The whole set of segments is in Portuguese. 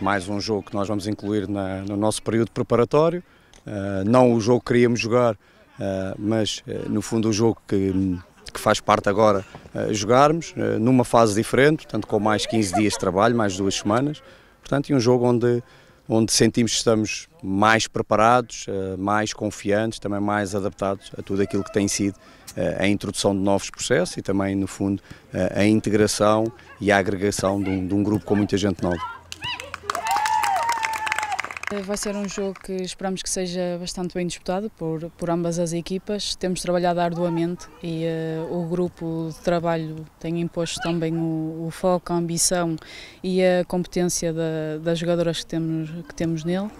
mais um jogo que nós vamos incluir na, no nosso período preparatório. Uh, não o jogo que queríamos jogar, uh, mas eh, no fundo o jogo que, que faz parte agora jogarmos, numa fase diferente, portanto com mais 15 dias de trabalho, mais duas semanas. Portanto, e um jogo onde, onde sentimos que estamos mais preparados, mais confiantes, também mais adaptados a tudo aquilo que tem sido a introdução de novos processos e também, no fundo, a integração e a agregação de um, de um grupo com muita gente nova. Eh, vai ser um jogo que esperamos que seja bastante bem disputado por, por ambas as equipas. Temos trabalhado arduamente e uh, o grupo de trabalho tem imposto também o, o foco, a ambição e a competência da, das jogadoras que temos, que temos nele.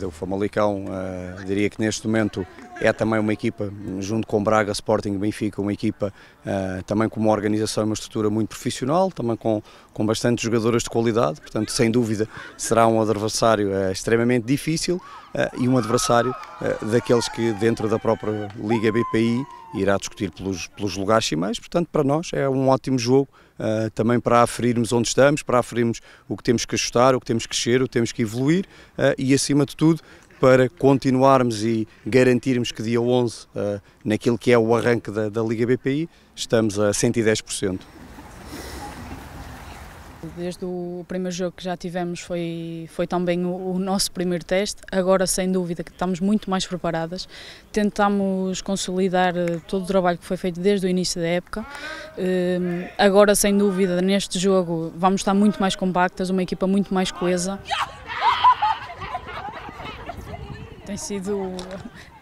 É o Famalicão, uh, diria que neste momento é também uma equipa, junto com Braga, Sporting, Benfica, uma equipa uh, também com uma organização e uma estrutura muito profissional, também com, com bastante jogadoras de qualidade, portanto, sem dúvida, será um adversário uh, extremamente difícil uh, e um adversário daqueles que, dentro da própria Liga BPI, irá discutir pelos, pelos lugares cimeiros, portanto, para nós é um ótimo jogo. Uh, também para aferirmos onde estamos, para aferirmos o que temos que ajustar, o que temos que crescer, o que temos que evoluir uh, e, acima de tudo, para continuarmos e garantirmos que dia 11, eh, naquilo que é o arranque da, da Liga BPI, estamos a 110%. Desde o primeiro jogo que já tivemos foi, foi também o, o, nosso primeiro teste. Agora, sem dúvida, que estamos muito mais preparadas. Tentamos consolidar eh, todo o trabalho que foi feito desde o início da época. Ehm, agora, sem dúvida, neste jogo vamos estar muito mais compactas, uma equipa muito mais coesa tem sido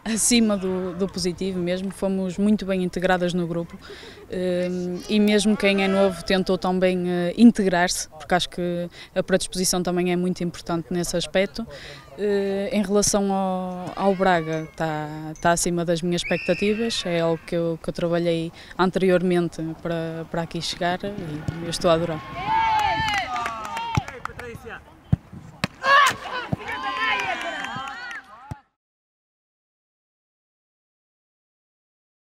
acima do, do, positivo mesmo, fomos muito bem integradas no grupo hum, e mesmo quem é novo tentou também eh, integrar-se, porque acho que a predisposição também é muito importante nesse aspecto. Eh, em relação ao, ao Braga, está, está acima das minhas expectativas, é algo que eu, que eu trabalhei anteriormente para, para aqui chegar e estou a adorar.